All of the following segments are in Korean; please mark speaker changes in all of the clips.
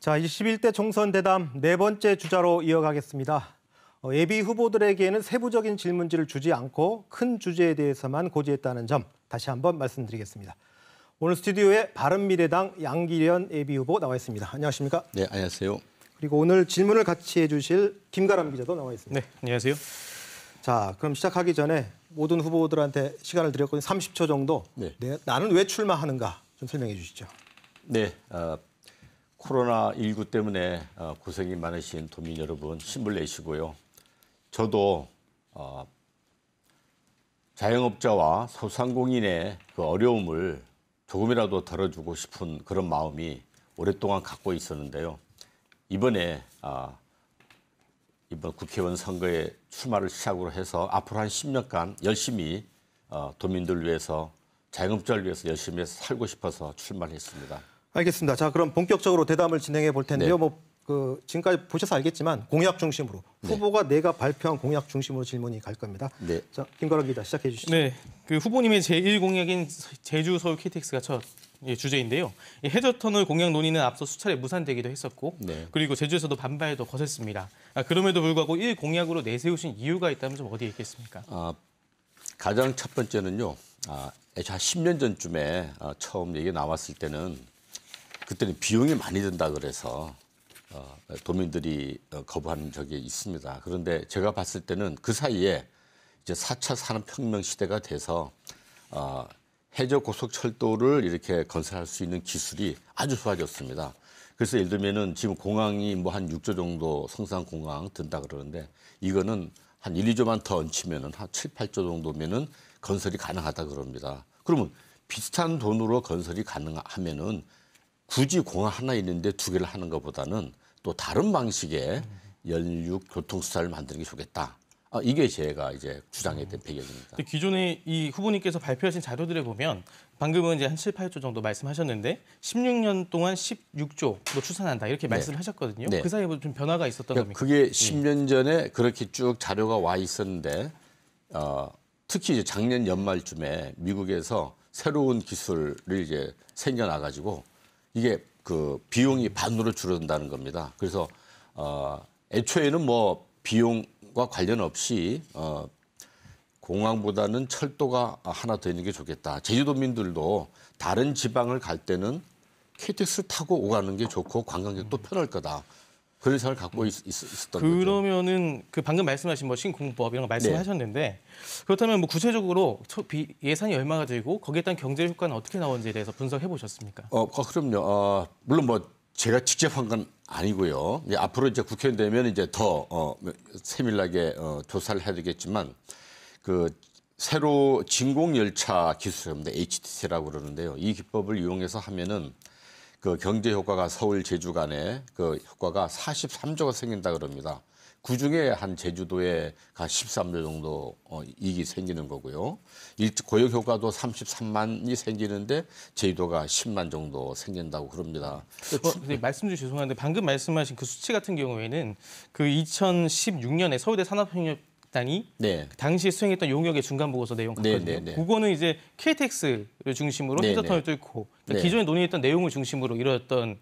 Speaker 1: 자, 21대 총선 대담 네 번째 주자로 이어가겠습니다. 어, 예비 후보들에게는 세부적인 질문지를 주지 않고 큰 주제에 대해서만 고지했다는 점 다시 한번 말씀드리겠습니다. 오늘 스튜디오에 바른미래당 양기련 예비 후보 나와 있습니다. 안녕하십니까?
Speaker 2: 네, 안녕하세요.
Speaker 1: 그리고 오늘 질문을 같이 해주실 김가람 기자도 나와 있습니다. 네, 안녕하세요. 자, 그럼 시작하기 전에 모든 후보들한테 시간을 드렸거든요. 30초 정도. 네. 네 나는 왜 출마하는가 좀 설명해 주시죠.
Speaker 2: 네, 어, 코로나19 때문에 어, 고생이 많으신 도민 여러분 힘을 내시고요. 저도 어, 자영업자와 소상공인의 그 어려움을 조금이라도 덜어주고 싶은 그런 마음이 오랫동안 갖고 있었는데요. 이번에 아, 이번 국회의원 선거에 출마를 시작으로 해서 앞으로 한 10년간 열심히 어, 도민들 위해서 자영업자를 위해서 열심히 살고 싶어서 출마를 했습니다.
Speaker 1: 알겠습니다. 자, 그럼 본격적으로 대담을 진행해 볼 텐데요. 네. 뭐그 지금까지 보셔서 알겠지만 공약 중심으로 네. 후보가 내가 발표한 공약 중심으로 질문이 갈 겁니다. 네. 자, 김가람 기자 시작해 주시죠.
Speaker 3: 네. 그 후보님의 제1 공약인 제주 서울 KTX가 첫 예, 주제인데요. 해저터널 공약 논의는 앞서 수차례 무산되기도 했었고 네. 그리고 제주에서도
Speaker 2: 반발도 거셌습니다. 아,
Speaker 3: 그럼에도 불구하고 1 공약으로 내세우신 이유가 있다면 좀 어디에 있겠습니까?
Speaker 2: 아, 가장 첫 번째는요. 아, 애초 한 10년 전쯤에 아, 처음 얘기 나왔을 때는 그때는 비용이 많이 든다 그래서 어, 도민들이 어, 거부한 적이 있습니다. 그런데 제가 봤을 때는 그 사이에 이제 4차 산업혁명 시대가 돼서 어, 해저 고속철도를 이렇게 건설할 수 있는 기술이 아주 좋아졌습니다. 그래서 예를 들면은 지금 공항이 뭐 한 6조 정도 성산 공항 든다 그러는데 이거는 한 1, 2조만 더 얹히면은 한 7, 8조 정도면은 건설이 가능하다 그럽니다. 그러면 비슷한 돈으로 건설이 가능하면은 굳이 공항 하나 있는데 두 개를 하는 것보다는 또 다른 방식의 연륙 교통 수단을 만드는 게 좋겠다. 아, 이게 제가 이제 주장했던 음. 배경입니다.
Speaker 3: 기존에 이 후보님께서 발표하신 자료들에 보면 방금은 이제 한 7, 8조 정도 말씀하셨는데 16년 동안 16조 로 추산한다 이렇게 네. 말씀을 하셨거든요. 네. 그 사이에 좀 변화가 있었던 그니까 겁니까? 그게
Speaker 2: 10년 전에 그렇게 쭉 자료가 와 있었는데 어, 특히 이제 작년 연말쯤에 미국에서 새로운 기술을 이제 생겨나 가지고 이게 그 비용이 반으로 줄어든다는 겁니다. 그래서 어, 애초에는 뭐 비용과 관련 없이 어, 공항보다는 철도가 하나 더 있는 게 좋겠다. 제주도민들도 다른 지방을 갈 때는 KTX를 타고 오가는 게 좋고 관광객도 편할 거다. 그런 생각을 갖고 있, 있, 었던 거죠.
Speaker 3: 그러면은 그 방금 말씀하신 뭐 신공법 이런 거 말씀하셨는데 네. 그렇다면 뭐 구체적으로 비, 예산이 얼마가 들고 거기에 따른 경제 효과는 어떻게 나오는지에 대해서 분석해 보셨습니까?
Speaker 2: 어, 어 그럼요. 어, 물론 뭐 제가 직접 한 건 아니고요. 이제 앞으로 이제 국회의원 되면 이제 더 어, 세밀하게 어, 조사를 해야 되겠지만 그 새로 진공 열차 기술입니다. HTC라고 그러는데요. 이 기법을 이용해서 하면은 그 경제 효과가 서울 제주 간에 그 효과가 43조가 생긴다 그럽니다. 그 중에 한 제주도에 가 13조 정도 어, 이익이 생기는 거고요. 고역 효과도 33만이 생기는데 제주도가 10만 정도 생긴다고 그럽니다. 어, 네, 말씀 좀 죄송한데
Speaker 3: 방금 말씀하신 그 수치 같은 경우에는 그 2016년에 서울대 산업혁력 당이 네. 당시에 수행했던 용역의 중간 보고서 내용 네, 같거든요. 네, 네, 그거는 이제 KTX를 중심으로 네, 해저터널 뚫고 그러니까 기존에 논의했던 내용을 중심으로 이뤘던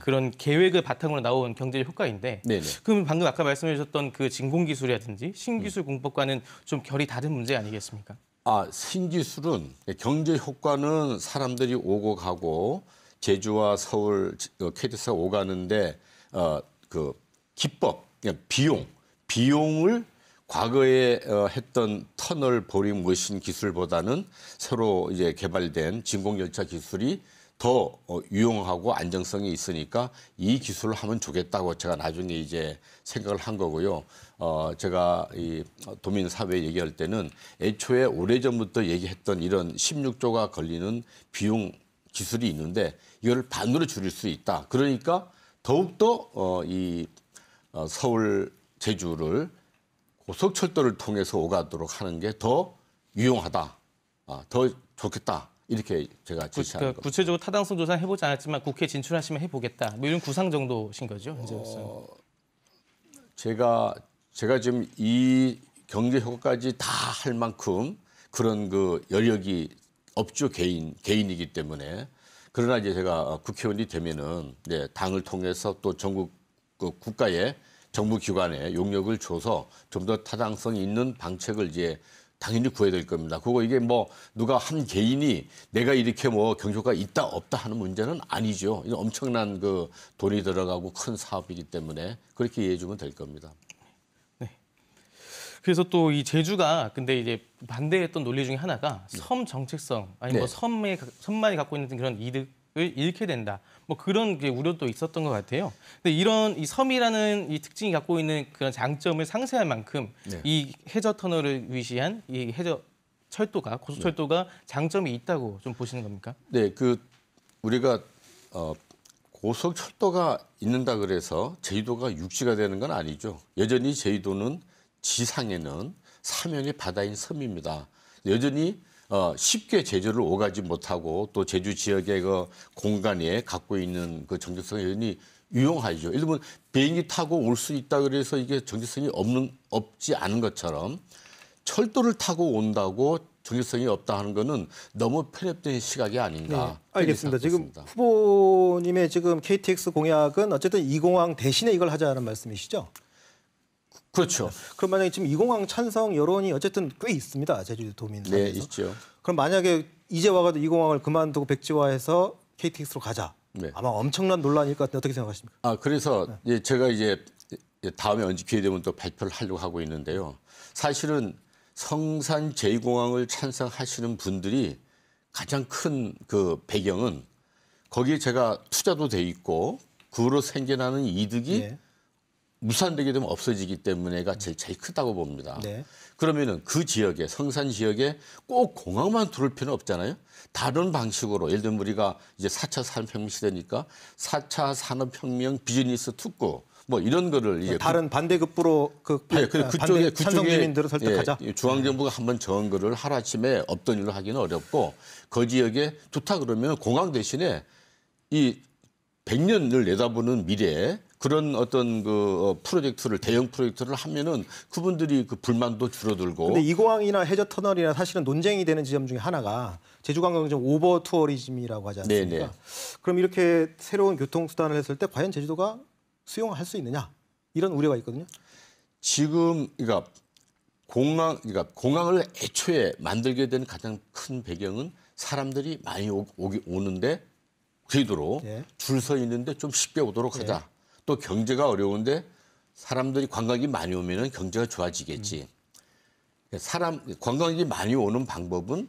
Speaker 3: 그런 계획을 바탕으로 나온 경제적 효과인데 그럼 방금 아까 말씀해 주셨던 그 진공기술이라든지 신기술 음. 공법과는 좀 결이 다른 문제 아니겠습니까?
Speaker 2: 아, 신기술은 경제 효과는 사람들이 오고 가고 제주와 서울 캐디스가 어, 오가는데 어, 그 기법, 비용, 비용을 과거에 어, 했던 터널 보링 머신 기술보다는 새로 이제 개발된 진공 열차 기술이 더 어, 유용하고 안정성이 있으니까 이 기술을 하면 좋겠다고 제가 나중에 이제 생각을 한 거고요. 어, 제가 이 어, 도민 사회 얘기할 때는 애초에 오래전부터 얘기했던 이런 16조가 걸리는 비용 기술이 있는데 이걸 반으로 줄일 수 있다. 그러니까 더욱더 어, 이 어, 서울 제주를 고속철도를 뭐 통해서 오가도록 하는 게 더 유용하다, 아, 더 좋겠다 이렇게 제가 제시하는 그, 그,
Speaker 3: 구체적으로 타당성 조사 해보지 않았지만 국회 진출하시면 해보겠다. 뭐 이런 구상 정도신 거죠, 어,
Speaker 2: 제가 제가 지금 이 경제 효과까지 다 할 만큼 그런 그 여력이 업주 개인 개인이기 때문에 그러나 이제 제가 어, 국회의원이 되면은 네, 당을 통해서 또 전국 그 국가에 정부 기관에 용역을 줘서 좀 더 타당성 있는 방책을 이제 당연히 구해야 될 겁니다. 그거 이게 뭐 누가 한 개인이 내가 이렇게 뭐 경조가 있다 없다 하는 문제는 아니죠. 이건 엄청난 그 돈이 들어가고 큰 사업이기 때문에 그렇게 이해해주면 될 겁니다. 네.
Speaker 3: 그래서 또 이 제주가 근데 이제 반대했던 논리 중에 하나가 섬 정체성 아니 뭐 네. 뭐 섬에 섬만이 갖고 있는 그런 이득 잃게 된다. 뭐 그런 게 우려도 있었던 것 같아요. 근데 이런 이 섬이라는 이 특징이 갖고 있는 그런 장점을 상쇄할 만큼 네. 이 해저 터널을 위시한 이 해저 철도가 고속철도가 네. 장점이 있다고 좀 보시는 겁니까?
Speaker 2: 네, 그 우리가 어, 고속철도가 있는다 그래서 제주도가 육지가 되는 건 아니죠. 여전히 제주도는 지상에는 사면이 바다인 섬입니다. 여전히 어, 쉽게 제주를 오가지 못하고 또 제주 지역의 그 공간에 갖고 있는 그 정체성 여전히 유용하죠. 예를 들면 비행기 타고 올 수 있다 그래서 이게 정체성이 없는 없지 않은 것처럼 철도를 타고 온다고 정체성이 없다 하는 거는 너무 편협된 시각이 아닌가.
Speaker 1: 네, 알겠습니다. 지금 후보님의 지금 KTX 공약은 어쨌든 이 공항 대신에 이걸 하자는 말씀이시죠? 그렇죠. 네. 그럼 만약에 지금 이공항 찬성 여론이 어쨌든 꽤 있습니다. 제주도 도민
Speaker 2: 사이에서. 네, 있죠.
Speaker 1: 그럼 만약에 이제 와가도 이공항을 그만두고 백지화해서 KTX로 가자. 네. 아마 엄청난 논란일 것 같은데 어떻게 생각하십니까?
Speaker 2: 아 그래서 네. 제가 이제 다음에 언제 기회 되면 또 발표를 하려고 하고 있는데요. 사실은 성산 제2공항을 찬성하시는 분들이 가장 큰 그 배경은 거기에 제가 투자도 돼 있고 그로 생겨나는 이득이 네. 무산되게 되면 없어지기 때문에가 제일, 제일 크다고 봅니다. 네. 그러면은 그 지역에 성산 지역에 꼭 공항만 둘 필요는 없잖아요. 다른 방식으로 예를 들면 우리가 이제 4차 산업혁명 시대니까 4차 산업혁명 비즈니스 특구 뭐 이런 거를 이제 다른
Speaker 1: 반대급부로 그 예, 그, 그쪽에 그쪽에 민들을
Speaker 2: 설득하자. 예, 중앙 정부가 네. 한번 정한 거를 하루아침에 없던 일로 하기는 어렵고 그 지역에 좋다 그러면 공항 대신에 이 100년을 내다보는 미래에 그런 어떤 그 어, 프로젝트를 대형 프로젝트를 하면은 그분들이 그 불만도 줄어들고. 근데
Speaker 1: 이공항이나 해저 터널이나 사실은 논쟁이 되는 지점 중에 하나가 제주관광정 오버 투어리즘이라고 하지 않습니까? 네네. 네. 그럼 이렇게 새로운 교통 수단을 했을 때 과연 제주도가 수용할 수 있느냐 이런 우려가 있거든요.
Speaker 2: 지금 그러니까 공항 그러니까 공항을 애초에 만들게 된 가장 큰 배경은 사람들이 많이 오, 기 오는데 제주도로 네. 예. 줄서 있는데 좀 쉽게 오도록 네. 하자. 또 경제가 어려운데 사람들이 관광객이 많이 오면은 경제가 좋아지겠지. 음. 사람 관광객이 많이 오는 방법은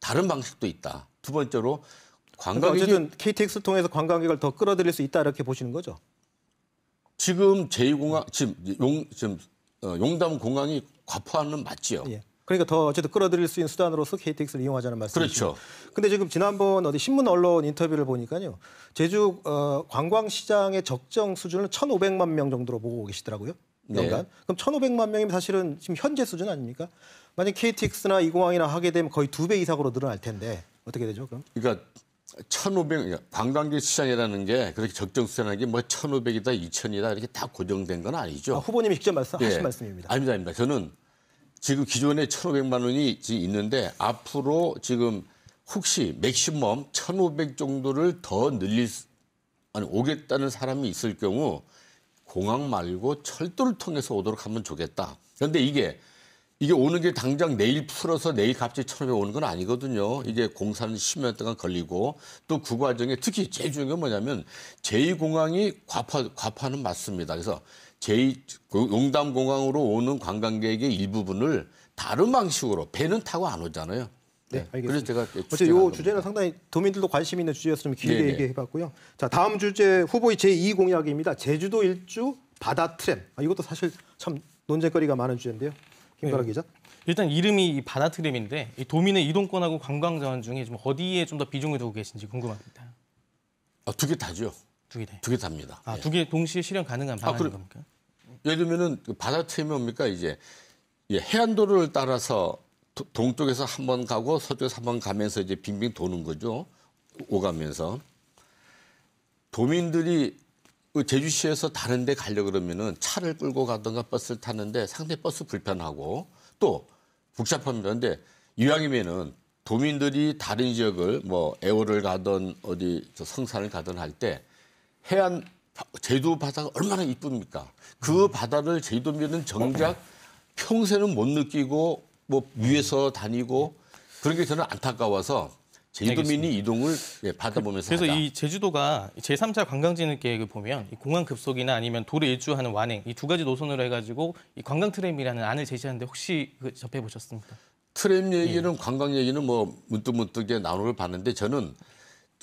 Speaker 2: 다른 방식도 있다. 두 번째로 관광객이 그러니까 어쨌든 KTX 통해서 관광객을 더 끌어들일 수 있다 이렇게 보시는 거죠. 지금 제2공항 지금 용 지금 어, 용담 공항이 과포하는 맞지요. 예. 그러니까 더 어쨌든 끌어들일 수 있는 수단으로서 KTX를 이용하자는 말씀이죠. 그렇죠. 근데 지금
Speaker 1: 지난번 어디 신문 언론 인터뷰를 보니까요. 제주 어, 관광시장의 적정 수준을 1,500만 명 정도로 보고 계시더라고요. 네. 연간. 네. 그럼 1,500만 명이면 사실은 지금 현재 수준 아닙니까? 만약 KTX나 이공항이나 하게 되면 거의 두 배 이상으로 늘어날 텐데 어떻게 되죠, 그럼?
Speaker 2: 그러니까 1,500 그러니까 관광객 시장이라는 게 그렇게 적정 수준이라는 게뭐 1,500이다, 2,000이다 이렇게 다 고정된 건 아니죠. 아, 후보님이 직접 말씀하신 네. 말씀입니다. 아닙니다, 아닙니다. 저는 지금 기존에 1,500만 원이 지금 있는데 앞으로 지금 혹시 맥시멈 1,500 정도를 더 늘릴 수, 아니 오겠다는 사람이 있을 경우 공항 말고 철도를 통해서 오도록 하면 좋겠다. 그런데 이게 이게 오는 게 당장 내일 풀어서 내일 갑자기 천오백 오는 건 아니거든요. 이게 공사는 십몇 동안 걸리고 또 그 과정에 특히 제일 중요한 게 뭐냐면 제2공항이 과파, 과파는 맞습니다. 그래서 제 용담공항으로 그 오는 관광객의 일부분을 다른 방식으로 배는 타고 안 오잖아요. 네, 네 알겠습니다. 그래서 제가 어제 요 주제는
Speaker 1: 상당히 도민들도 관심 있는 주제였으면 길게 네네. 네. 얘기해봤고요. 자 다음 주제 후보의 제2 공약입니다. 제주도 일주 바다 트램. 아, 이것도 사실 참 논쟁거리가 많은 주제인데요. 김가라 네.
Speaker 3: 기자. 일단 이름이 이 바다 트램인데 이 도민의 이동권하고 관광 자원 중에 좀 어디에 좀 더 비중을 두고 계신지 궁금합니다.
Speaker 2: 아, 두 개 다죠. 두 개 다. 두개 답니다.
Speaker 3: 아, 네. 예. 두개 동시에 실현 가능한 아, 방안인 아, 그럼, 겁니까?
Speaker 2: 예를 들면은 그 바다체험이 뭡니까 이제 예, 해안도로를 따라서 도, 동쪽에서 한 번 가고 서쪽에서 한 번 가면서 이제 빙빙 도는 거죠. 오가면서 도민들이 그 제주시에서 다른 데가려 그러면은 차를 끌고 가던가 버스를 타는데 상대 버스 불편하고 또 복잡합니다. 근데 이왕이면은 도민들이 다른 지역을 뭐애월를 가던 어디 저 성산을 가던 할때 해안 제도 바다가 얼마나 이쁩니까? 그 바다를 제주도면은 정작 평생은 못 느끼고 뭐 위에서 다니고 그런 게 저는 안타까워서 제주도민이 이동을 예, 받아보면서 그래서 하자. 이
Speaker 3: 제주도가 제3차 관광진흥 계획을 그 보면 이 공항 급속이나 아니면 도로 일주하는 완행 이 두 가지 노선으로 해가지고 이 관광 트램이라는 안을 제시하는데 혹시 그 접해 보셨습니까?
Speaker 2: 트램 예. 얘기는 예. 관광 얘기는 뭐 문득문득 문나눠는 봤는데 저는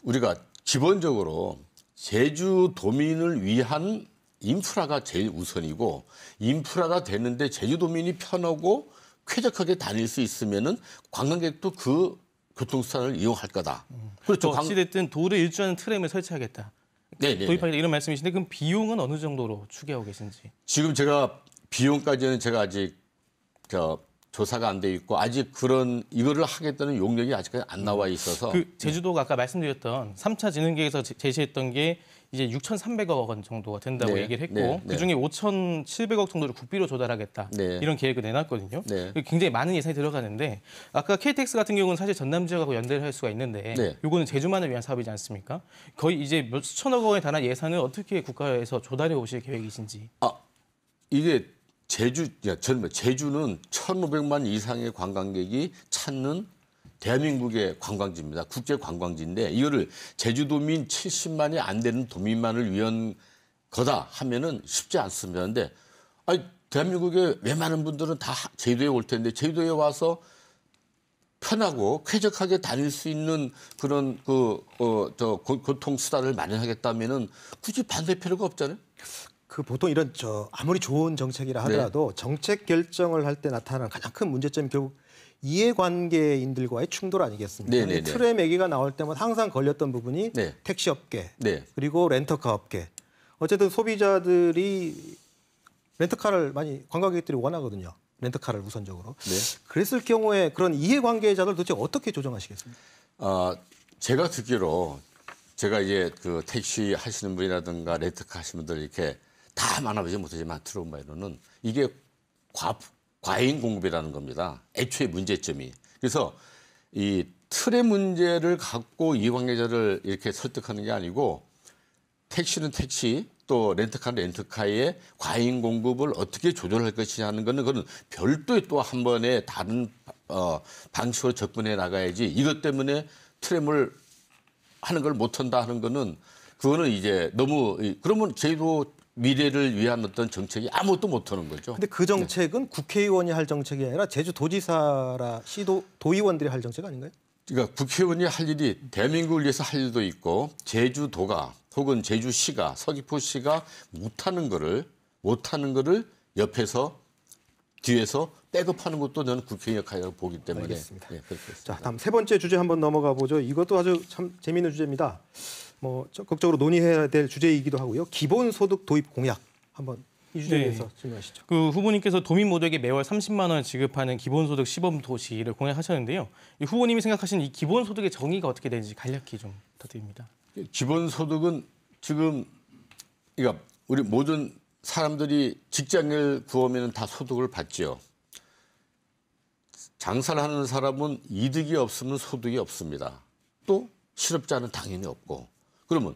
Speaker 2: 우리가 기본적으로 제주도민을 위한 인프라가 제일 우선이고 인프라가 되는데 제주도민이 편하고 쾌적하게 다닐 수 있으면은 관광객도 그 교통수단을 이용할 거다. 음.
Speaker 3: 그렇죠. 어찌 됐든 도를 일주하는 트램을 설치하겠다. 네네. 네, 네. 도입하겠다 이런 말씀이신데 그럼 비용은 어느 정도로 추계하고 계신지?
Speaker 2: 지금 제가 비용까지는 제가 아직 저 조사가 안 돼 있고 아직 그런 이거를 하겠다는 용역이 아직까지 안 나와 있어서 그
Speaker 3: 제주도가 아까 말씀드렸던 3차 진흥계획에서 제시했던 게 이제 6,300억 원 정도가 된다고 네, 얘기를 했고 네, 네. 그중에 5,700억 정도를 국비로 조달하겠다 네. 이런 계획을 내놨거든요. 네. 굉장히 많은 예산이 들어가는데 아까 KTX 같은 경우는 사실 전남 지역하고 연대를 할 수가 있는데 이거는 제주만을 위한 사업이지 않습니까? 거의 이제 몇 수천억 원에 달한 예산을 어떻게 국가에서 조달해 오실 계획이신지.
Speaker 2: 아 이게 제주, 야, 젊 뭐 제주는 1,500만 이상의 관광객이 찾는 대한민국의 관광지입니다. 국제 관광지인데 이거를 제주도민 70만이 안 되는 도민만을 위한 거다 하면은 쉽지 않습니다. 근데 아니 대한민국의 웬만한 분들은 다 제주도에 올 텐데 제주도에 와서 편하고 쾌적하게 다닐 수 있는 그런 그어저 고통 수단을 마련하겠다면은 굳이 반대 필요가 없잖아요.
Speaker 1: 그 보통 이런 저 아무리 좋은 정책이라 네. 하더라도 네. 정책 결정을 할 때 나타나는 가장 큰 문제점이 결국 이해관계인들과의 충돌 아니겠습니까? 네, 네, 네. 틀에 매기가 나올 때마다 항상 걸렸던 부분이 택시업계 그리고 렌터카 업계 어쨌든 소비자들이 렌터카를 많이 관광객들이 원하거든요. 렌터카를 우선적으로. 네. 그랬을 경우에 그런 이해관계자들 도대체 어떻게 조정하시겠습니까?
Speaker 2: 아, 제가 듣기로 제가 이제 그 택시 하시는 분이라든가 렌터카 하시는 분들 이렇게 다 만나보지 못하지만 트어온 바로는 이게 과, 과잉 공급이라는 겁니다. 애초에 문제점이. 그래서 이 틀의 문제를 갖고 이관계자를 이렇게 설득하는 게 아니고 택시는 택시 또렌터카는렌터카의 과잉 공급을 어떻게 조절할 것이냐 하는 거는 그건 별도의 또 한 번의 다른 어, 방식으로 접근해 나가야지 이것 때문에 트램을 하는 걸 못한다 하는 거는 그거는 이제 너무 그러면 저희도 미래를 위한 어떤 정책이 아무것도 못하는 거죠. 근데 그 네.
Speaker 1: 정책은 네. 국회의원이 할 정책이 아니라 제주도지사라 시도 도의원들이 할 정책 아닌가요?
Speaker 2: 그러니까 국회의원이 할 일이 대민국을 위해서 할 일도 있고 제주도가 혹은 제주시가 서귀포시가 못하는 거를 못하는 거를 옆에서 뒤에서 백업하는 것도 저는 국회 의 역할이라고 보기 때문에 알겠습니다. 네, 자
Speaker 1: 다음 세 번째 주제 한번 넘어가 보죠. 이것도 아주 참 재미있는 주제입니다. 뭐 적극적으로 논의해야 될 주제이기도 하고요. 기본소득
Speaker 3: 도입 공약 한번 이 주제에 네. 대해서 질문하시죠. 그 후보님께서 도민 모두에게 매월 30만 원을 지급하는 기본소득 시범 도시를 공약하셨는데요. 이 후보님이 생각하시는 이 기본소득의 정의가 어떻게 되는지
Speaker 2: 간략히 좀 부탁드립니다. 기본소득은 지금 그러니까 우리 모든 사람들이 직장을 구하면 다 소득을 받죠 장사를 하는 사람은 이득이 없으면 소득이 없습니다. 또 실업자는 당연히 없고 그러면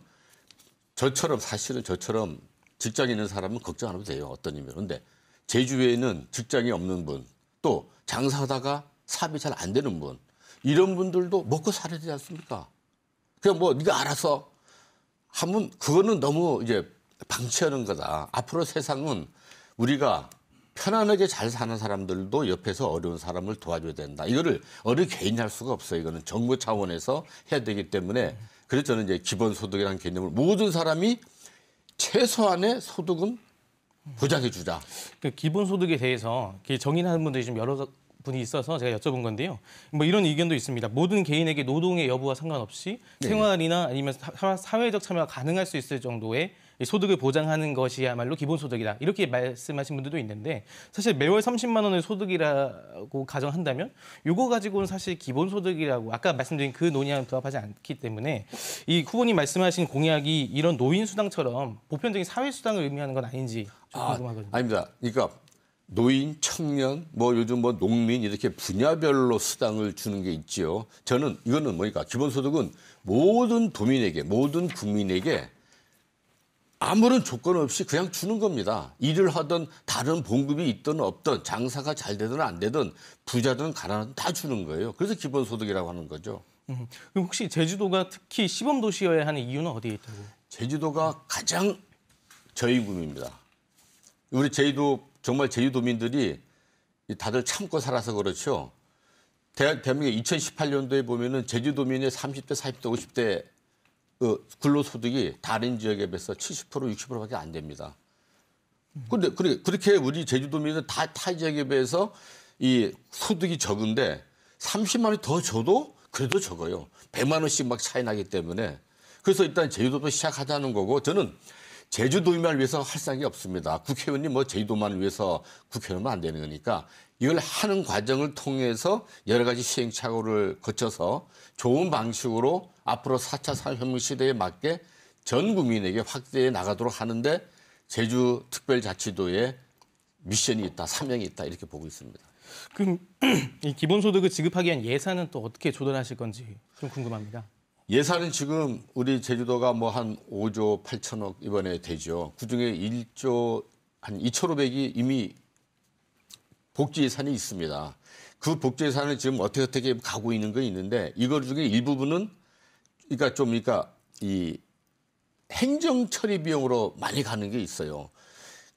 Speaker 2: 저처럼 사실은 저처럼 직장이 있는 사람은 걱정 안 해도 돼요. 어떤 의미로. 근데 제 주위에는 직장이 없는 분, 또 장사하다가 삽이잘 안 되는 분, 이런 분들도 먹고 살아야 되지 않습니까? 그냥 뭐 네가 알아서 하면 그거는 너무 이제 방치하는 거다. 앞으로 세상은 우리가 편안하게 잘 사는 사람들도 옆에서 어려운 사람을 도와줘야 된다. 이거를 어느 개인이 할 수가 없어요. 이거는 정부 차원에서 해야 되기 때문에 그래서 저는 이제 기본소득이라는 개념을 모든 사람이 최소한의 소득은 보장해 주자. 그 그러니까 기본소득에 대해서 정의하는 분들이 좀
Speaker 3: 여러 분이 있어서 제가 여쭤본 건데요. 뭐 이런 의견도 있습니다. 모든 개인에게 노동의 여부와 상관없이 네. 생활이나 아니면 사회적 참여가 가능할 수 있을 정도의 소득을 보장하는 것이야말로 기본소득이다. 이렇게 말씀하신 분들도 있는데 사실 매월 30만 원의 소득이라고 가정한다면 요거 가지고는 사실 기본소득이라고 아까 말씀드린 그 논의와는 부합하지 않기 때문에 이 후보님 말씀하신 공약이 이런 노인수당처럼 보편적인 사회수당을 의미하는 건 아닌지 아, 궁금하거든요.
Speaker 2: 아닙니다. 그러니까 노인, 청년, 뭐 요즘 뭐 농민 이렇게 분야별로 수당을 주는 게 있지요. 저는 이거는 뭐니까 기본소득은 모든 도민에게, 모든 국민에게 아무런 조건 없이 그냥 주는 겁니다. 일을 하든 다른 봉급이 있든 없든 장사가 잘 되든 안 되든 부자든 가난하든 다 주는 거예요. 그래서 기본소득이라고 하는 거죠.
Speaker 3: 음, 그럼 혹시 제주도가 특히 시범 도시여야 하는 이유는 어디에 있다고?
Speaker 2: 제주도가 가장 저희 구입니다 우리 제주도 정말 제주도민들이 다들 참고 살아서 그렇죠. 대, 대한민국 2018년도에 보면은 제주도민의 30대, 40대, 50대 그 근로소득이 다른 지역에 비해서 70% 60%밖에 안 됩니다. 근데 그래, 그렇게 우리 제주도민은 다 타 지역에 비해서 이 소득이 적은데 30만 원이 더 줘도 그래도 적어요. 100만 원씩 막 차이 나기 때문에 그래서 일단 제주도도 시작하자는 거고 저는 제주도민을 위해서 할 생각이 없습니다. 국회의원님뭐 제주도만을 위해서 국회의원은 안 되는 거니까 이걸 하는 과정을 통해서 여러 가지 시행착오를 거쳐서 좋은 방식으로 앞으로 4차 산업혁명 시대에 맞게 전 국민에게 확대해 나가도록 하는데 제주 특별자치도에 미션이 있다, 사명이 있다 이렇게 보고 있습니다.
Speaker 3: 그럼 이 기본소득을 지급하기 위한 예산은 또 어떻게 조달하실 건지 좀 궁금합니다.
Speaker 2: 예산은 지금 우리 제주도가 뭐 한 5조 8천억 이번에 되죠. 그중에 1조 한 2,500이 이미 복지 예산이 있습니다. 그 복지 예산을 지금 어떻게 어떻게 가고 있는 건 있는데 이걸 중에 일부분은 그러니까 좀 그러니까 이 행정 처리 비용으로 많이 가는 게 있어요.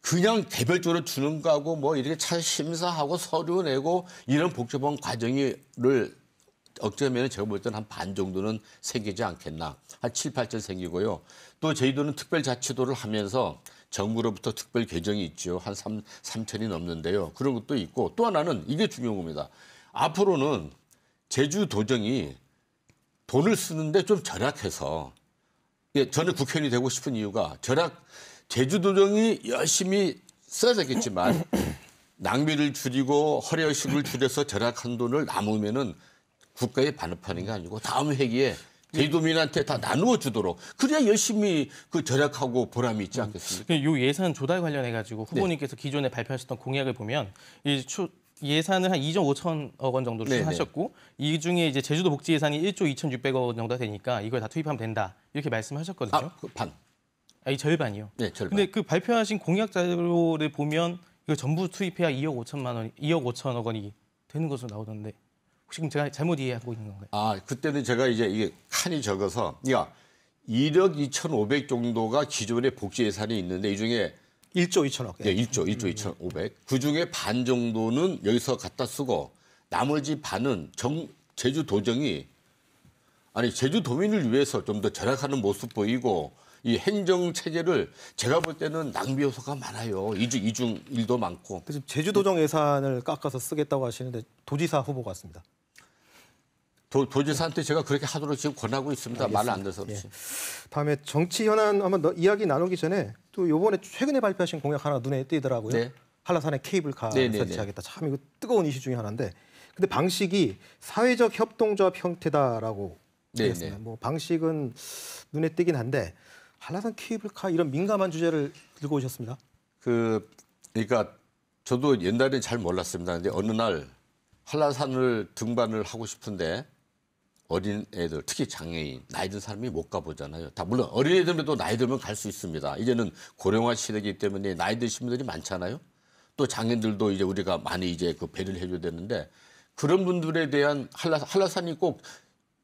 Speaker 2: 그냥 개별적으로 주는 거하고 뭐 이렇게 잘 심사하고 서류 내고 이런 복잡한 과정이를 억제면 제가 볼 때는 한 반 정도는 생기지 않겠나. 한 7, 8천 생기고요. 또 제주도는 특별자치도를 하면서 정부로부터 특별 계정이 있죠. 한 3, 3천이 넘는데요. 그런 것도 있고 또 하나는 이게 중요한 겁니다. 앞으로는 제주도정이 돈을 쓰는데 좀 절약해서 예, 저는 국회의원이 되고 싶은 이유가 절약 제주도정이 열심히 써야 되겠지만 낭비를 줄이고 허례의식을 줄여서 절약한 돈을 남으면은 국가에 반납하는 게 아니고 다음 회기에 제주도민한테 다 나누어 주도록 그래야 열심히 그 절약하고 보람이 있지 않겠습니까? 이 음.
Speaker 3: 그 예산 조달 관련해 가지고 네. 후보님께서 기존에 발표하셨던 공약을 보면 이 추, 예산을 한 2조 5천억 원 정도 네, 네. 추진하셨고 이 중에 이제 제주도 복지 예산이 1조 2,600억 원 정도 되니까 이걸 다 투입하면 된다 이렇게 말씀하셨거든요. 아, 그 반. 아니 절반이요. 네, 절반. 근데 그 발표하신 공약 자료를 보면 이거 전부 투입해야 2억 5천만 원, 2억 5천억 원이 되는 것으로 나오던데 혹시 그럼 제가 잘못 이해하고 있는 건가요?
Speaker 2: 아 그때는 제가 이제 이게 칸이 적어서 그 1억 2,500 정도가 기존의 복지 예산이 있는데 이 중에 1조 2천억. 예, 1조, 1조 2천 5백. 그 중에 반 정도는 여기서 갖다 쓰고 나머지 반은 정, 제주도정이 아니 제주도민을 위해서 좀 더 절약하는 모습 보이고 이 행정 체제를 제가 볼 때는 낭비 요소가 많아요. 이중 이중 일도 많고.
Speaker 1: 지금 제주도정 예산을 깎아서 쓰겠다고 하시는데 도지사 후보 같습니다.
Speaker 2: 도, 도지사한테 제가 그렇게 하도록 지금 권하고 있습니다. 말을안들어서 그렇지. 예.
Speaker 1: 다음에 정치 현안 한번 이야기 나누기 전에 또 요번에 최근에 발표하신 공약 하나 눈에 띄더라고요. 네. 한라산에 케이블카 네, 네, 네, 설치하겠다. 참 이거 뜨거운 이슈 중에 하나인데 근데 방식이 사회적 협동조합 형태다라고 되습니다뭐 네, 네. 방식은 눈에 띄긴 한데 한라산 케이블카 이런 민감한 주제를 들고 오셨습니다.
Speaker 2: 그 그러니까 저도 옛날에잘 몰랐습니다. 근데 어느 날 한라산을 등반을 하고 싶은데 어린 애들, 특히 장애인, 나이 든 사람이 못 가보잖아요. 다 물론 어린애들도 나이 들면 갈 수 있습니다. 이제는 고령화 시대이기 때문에 나이 드신 분들이 많잖아요. 또 장애인들도 이제 우리가 많이 이제 그 배려를 해줘야 되는데 그런 분들에 대한 한라 한라산이 꼭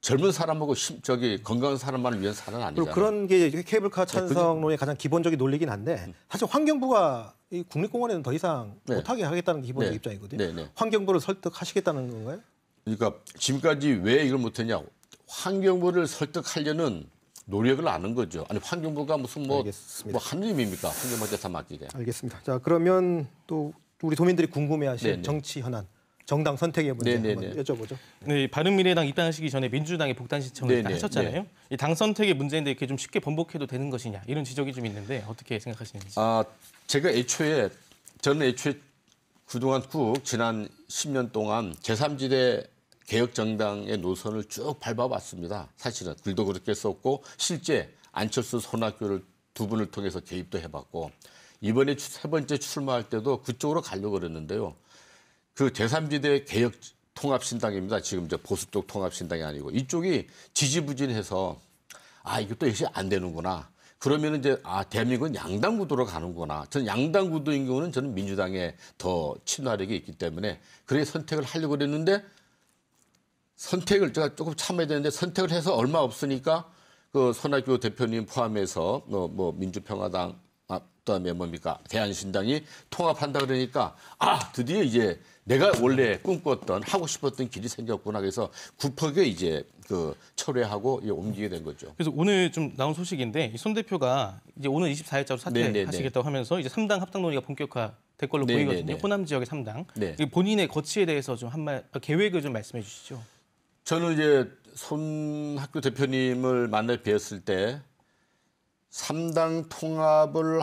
Speaker 2: 젊은 사람하고 심, 저기 건강한 사람만을 위한 산은 아니잖아요. 그런
Speaker 1: 게 케이블카 네, 찬성론의 가장 기본적인 논리긴 한데 음. 사실 환경부가 국립공원에는 더 이상 네. 못하게 하겠다는 게 기본적 인 네. 입장이거든요. 네, 네. 환경부를 설득하시겠다는 건가요?
Speaker 2: 그러니까 지금까지 왜 이걸 못했냐. 환경부를 설득하려는 노력을 아는 거죠. 아니 환경부가 무슨 뭐, 알겠뭐하느입니까 환경부한테 다 맡기게.
Speaker 1: 알겠습니다. 자 그러면 또 우리 도민들이 궁금해하실 네, 네. 정치 현안. 정당 선택의 문제 네네 네, 한번 여쭤보죠.
Speaker 3: 네, 바른미래당 입당하시기 전에 민주당의 복당 신청을 네네. 하셨잖아요. 이 당 선택의 문제인데 이렇게 좀 쉽게 번복해도 되는 것이냐 이런 지적이 좀 있는데 어떻게 생각하시는지. 아,
Speaker 2: 제가 애초에 저는 애초에 그동안 꾹 지난 10년 동안 제3지대 개혁정당의 노선을 쭉밟아봤습니다 사실은 글도 그렇게 썼고 실제 안철수 손학교를두 분을 통해서 개입도 해봤고 이번에 세 번째 출마할 때도 그쪽으로 가려고 그랬는데요. 그 제3지대 개혁 통합신당입니다. 지금 이제 보수 쪽 통합신당이 아니고 이쪽이 지지부진해서 아 이것도 역시 안 되는구나. 그러면 이제 아 대한민국은 양당 구도로 가는구나. 저는 양당 구도인 경우는 저는 민주당에 더 친화력이 있기 때문에 그렇 선택을 하려고 그랬는데 선택을 제가 조금 참아야 되는데 선택을 해서 얼마 없으니까 그 손학규 대표님 포함해서 뭐, 뭐 민주평화당 아, 그다음에 뭡니까 대한신당이 통합한다 그러니까 아 드디어 이제 내가 원래 꿈꿨던 하고 싶었던 길이 생겼구나 그래서 굽하게 이제 그 철회하고 예, 옮기게 된 거죠.
Speaker 3: 그래서 오늘 좀 나온 소식인데 손 대표가 이제 오늘 24일자로 사퇴하시겠다고 하면서 이제 3당 합당 논의가 본격화 될 걸로 네네네. 보이거든요. 호남 지역의 3당. 네. 본인의 거취에 대해서 좀 한말 아, 계획을 좀 말씀해 주시죠.
Speaker 2: 저는 이제 손학교 대표님을 만날 뵈었을 때 3당 통합을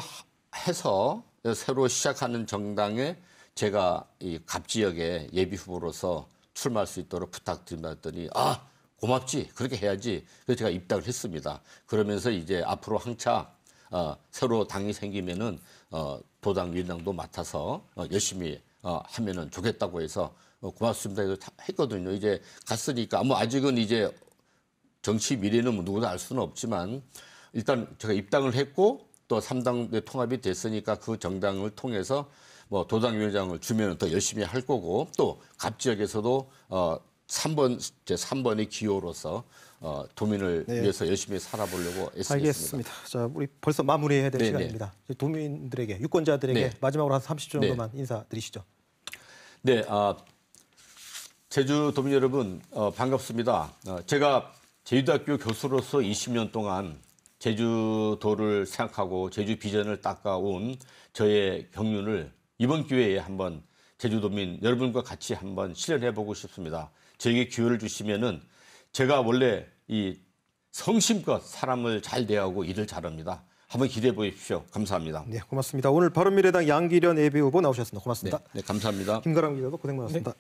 Speaker 2: 해서 새로 시작하는 정당에 제가 이 갑지역에 예비 후보로서 출마할 수 있도록 부탁드렸더니 아 고맙지 그렇게 해야지 그래서 제가 입당을 했습니다. 그러면서 이제 앞으로 항차 어, 새로 당이 생기면은 어, 도당 위원장도 맡아서 어, 열심히 어, 하면은 좋겠다고 해서 뭐 고맙습니다 해서 했거든요. 이제 갔으니까 뭐 아직은 이제 정치 미래는 뭐 누구나 알 수는 없지만 일단 제가 입당을 했고 또 3당 통합이 됐으니까 그 정당을 통해서 뭐 도당위원장을 주면 더 열심히 할 거고 또갑 지역에서도 어 3번 제 3번의 기호로서 어, 도민을 네. 위해서 열심히 살아보려고 애쓰겠습니다. 알겠습니다.
Speaker 1: 자, 우리 벌써 마무리해야 될 네네. 네. 시간입니다. 도민들에게 유권자들에게 네. 마지막으로 한 30초 정도만 네. 인사드리시죠.
Speaker 2: 네, 아, 제주도민 여러분 어, 반갑습니다. 어, 제가 제주대학교 교수로서 20년 동안 제주도를 생각하고 제주 비전을 닦아온 저의 경륜을 이번 기회에 한번 제주도민 여러분과 같이 한번 실현해 보고 싶습니다. 저에게 기회를 주시면은 제가 원래 이 성심껏 사람을 잘 대하고 일을 잘합니다. 한번 기대해 보십시오. 감사합니다. 네,
Speaker 1: 고맙습니다. 오늘 바른미래당 양기련 예비 후보 나오셨습니다. 고맙습니다.
Speaker 2: 네, 네 감사합니다.
Speaker 1: 김가람 기자도 고생 많았습니다. 네.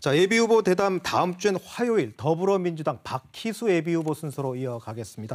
Speaker 1: 자, 예비 후보 대담 다음 주엔 화요일 더불어민주당 박희수 예비 후보 순서로 이어가겠습니다.